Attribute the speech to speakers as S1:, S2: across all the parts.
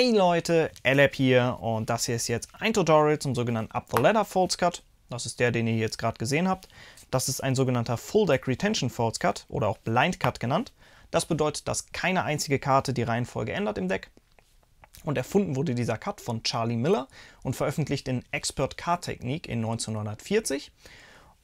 S1: Hey Leute, LAP hier und das hier ist jetzt ein Tutorial zum sogenannten Up the Ladder False Cut. Das ist der, den ihr jetzt gerade gesehen habt. Das ist ein sogenannter Full Deck Retention False Cut oder auch Blind Cut genannt. Das bedeutet, dass keine einzige Karte die Reihenfolge ändert im Deck. Und erfunden wurde dieser Cut von Charlie Miller und veröffentlicht in Expert Card Technique in 1940.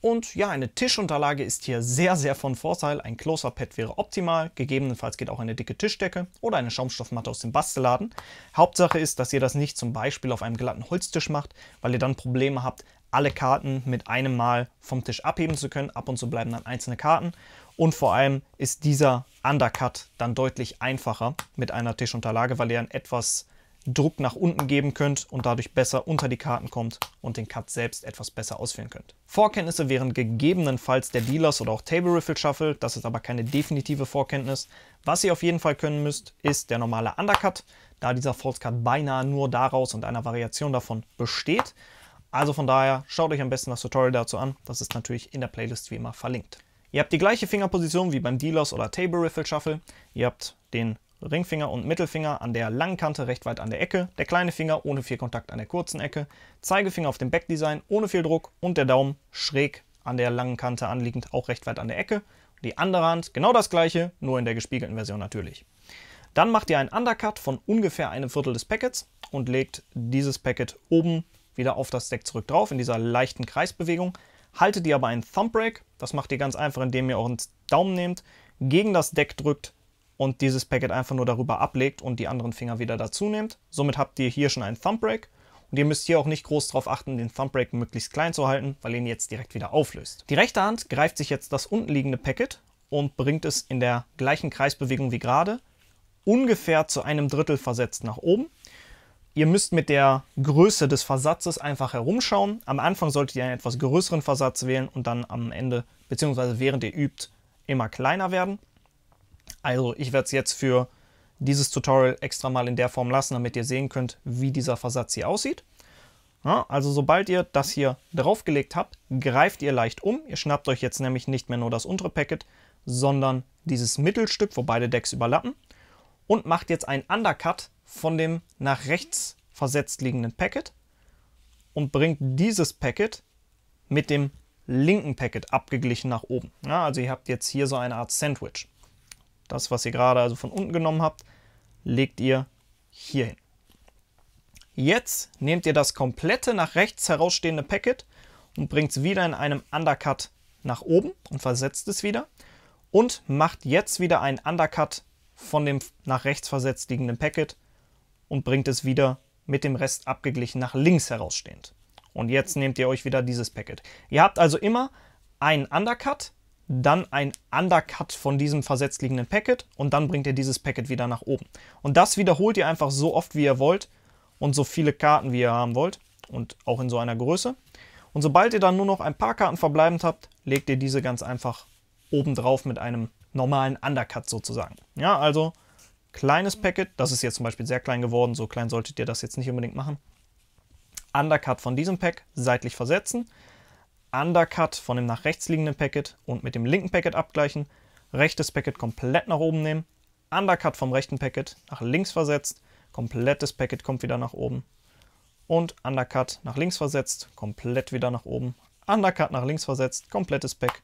S1: Und ja, eine Tischunterlage ist hier sehr, sehr von Vorteil. Ein Closer-Pad wäre optimal. Gegebenenfalls geht auch eine dicke Tischdecke oder eine Schaumstoffmatte aus dem Bastelladen. Hauptsache ist, dass ihr das nicht zum Beispiel auf einem glatten Holztisch macht, weil ihr dann Probleme habt, alle Karten mit einem Mal vom Tisch abheben zu können. Ab und zu bleiben dann einzelne Karten. Und vor allem ist dieser Undercut dann deutlich einfacher mit einer Tischunterlage, weil ihr einen etwas Druck nach unten geben könnt und dadurch besser unter die Karten kommt und den Cut selbst etwas besser ausführen könnt. Vorkenntnisse wären gegebenenfalls der Dealers oder auch Table Riffle Shuffle, das ist aber keine definitive Vorkenntnis. Was ihr auf jeden Fall können müsst, ist der normale Undercut, da dieser False Cut beinahe nur daraus und einer Variation davon besteht. Also von daher, schaut euch am besten das Tutorial dazu an, das ist natürlich in der Playlist wie immer verlinkt. Ihr habt die gleiche Fingerposition wie beim Dealers oder Table Riffle Shuffle, ihr habt den Ringfinger und Mittelfinger an der langen Kante recht weit an der Ecke, der kleine Finger ohne viel Kontakt an der kurzen Ecke, Zeigefinger auf dem Backdesign ohne viel Druck und der Daumen schräg an der langen Kante anliegend auch recht weit an der Ecke. Die andere Hand genau das gleiche, nur in der gespiegelten Version natürlich. Dann macht ihr einen Undercut von ungefähr einem Viertel des Packets und legt dieses Packet oben wieder auf das Deck zurück drauf in dieser leichten Kreisbewegung. Haltet ihr aber einen Thumb Break, das macht ihr ganz einfach, indem ihr euren Daumen nehmt, gegen das Deck drückt und dieses Packet einfach nur darüber ablegt und die anderen Finger wieder dazu nehmt. Somit habt ihr hier schon einen Thumb Break und ihr müsst hier auch nicht groß darauf achten, den Thumb Break möglichst klein zu halten, weil ihr ihn jetzt direkt wieder auflöst. Die rechte Hand greift sich jetzt das untenliegende Packet und bringt es in der gleichen Kreisbewegung wie gerade ungefähr zu einem Drittel versetzt nach oben. Ihr müsst mit der Größe des Versatzes einfach herumschauen. Am Anfang solltet ihr einen etwas größeren Versatz wählen und dann am Ende, beziehungsweise während ihr übt, immer kleiner werden. Also ich werde es jetzt für dieses Tutorial extra mal in der Form lassen, damit ihr sehen könnt, wie dieser Versatz hier aussieht. Ja, also sobald ihr das hier draufgelegt habt, greift ihr leicht um. Ihr schnappt euch jetzt nämlich nicht mehr nur das untere Packet, sondern dieses Mittelstück, wo beide Decks überlappen. Und macht jetzt einen Undercut von dem nach rechts versetzt liegenden Packet und bringt dieses Packet mit dem linken Packet abgeglichen nach oben. Ja, also ihr habt jetzt hier so eine Art Sandwich. Das, was ihr gerade also von unten genommen habt, legt ihr hier hin. Jetzt nehmt ihr das komplette nach rechts herausstehende Packet und bringt es wieder in einem Undercut nach oben und versetzt es wieder und macht jetzt wieder einen Undercut von dem nach rechts versetzt liegenden Packet und bringt es wieder mit dem Rest abgeglichen nach links herausstehend. Und jetzt nehmt ihr euch wieder dieses Packet. Ihr habt also immer einen Undercut dann ein Undercut von diesem versetzt liegenden Packet und dann bringt ihr dieses Packet wieder nach oben. Und das wiederholt ihr einfach so oft, wie ihr wollt und so viele Karten, wie ihr haben wollt und auch in so einer Größe. Und sobald ihr dann nur noch ein paar Karten verbleibend habt, legt ihr diese ganz einfach oben drauf mit einem normalen Undercut sozusagen. Ja, also kleines Packet, das ist jetzt zum Beispiel sehr klein geworden, so klein solltet ihr das jetzt nicht unbedingt machen. Undercut von diesem Pack seitlich versetzen Undercut von dem nach rechts liegenden Packet und mit dem linken Packet abgleichen, rechtes Packet komplett nach oben nehmen, Undercut vom rechten Packet nach links versetzt, komplettes Packet kommt wieder nach oben und Undercut nach links versetzt, komplett wieder nach oben, Undercut nach links versetzt, komplettes Pack,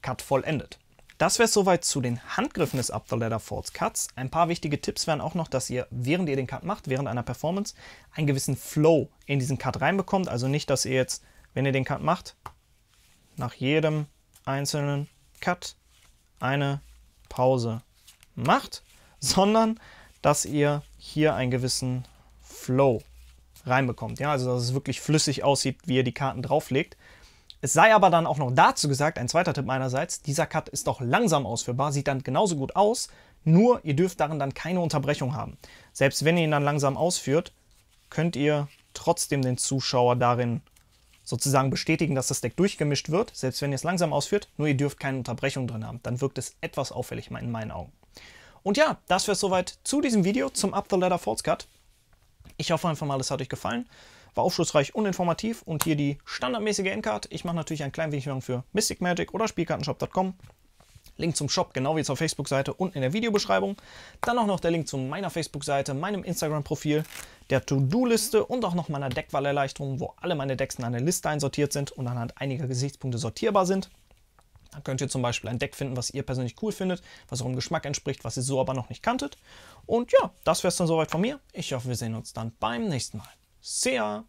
S1: Cut vollendet. Das wäre es soweit zu den Handgriffen des Up the Ladder Falls Cuts. Ein paar wichtige Tipps wären auch noch, dass ihr, während ihr den Cut macht, während einer Performance, einen gewissen Flow in diesen Cut reinbekommt. Also nicht, dass ihr jetzt, wenn ihr den Cut macht, nach jedem einzelnen Cut eine Pause macht, sondern dass ihr hier einen gewissen Flow reinbekommt. Ja, also dass es wirklich flüssig aussieht, wie ihr die Karten drauflegt. Es sei aber dann auch noch dazu gesagt, ein zweiter Tipp meinerseits, dieser Cut ist doch langsam ausführbar, sieht dann genauso gut aus, nur ihr dürft darin dann keine Unterbrechung haben. Selbst wenn ihr ihn dann langsam ausführt, könnt ihr trotzdem den Zuschauer darin sozusagen bestätigen, dass das Deck durchgemischt wird, selbst wenn ihr es langsam ausführt, nur ihr dürft keine Unterbrechung drin haben. Dann wirkt es etwas auffällig in meinen Augen. Und ja, das wäre soweit zu diesem Video, zum Up the Ladder False Cut. Ich hoffe einfach mal, es hat euch gefallen. War aufschlussreich und informativ. Und hier die standardmäßige Endcard. Ich mache natürlich ein klein wenig für Mystic Magic oder Spielkartenshop.com. Link zum Shop, genau wie zur Facebook-Seite, unten in der Videobeschreibung. Dann auch noch der Link zu meiner Facebook-Seite, meinem Instagram-Profil, der To-Do-Liste und auch noch meiner Deckwahl-Erleichterung, wo alle meine Decks in eine Liste einsortiert sind und anhand einiger Gesichtspunkte sortierbar sind. Dann könnt ihr zum Beispiel ein Deck finden, was ihr persönlich cool findet, was eurem Geschmack entspricht, was ihr so aber noch nicht kanntet. Und ja, das wäre es dann soweit von mir. Ich hoffe, wir sehen uns dann beim nächsten Mal. See ya!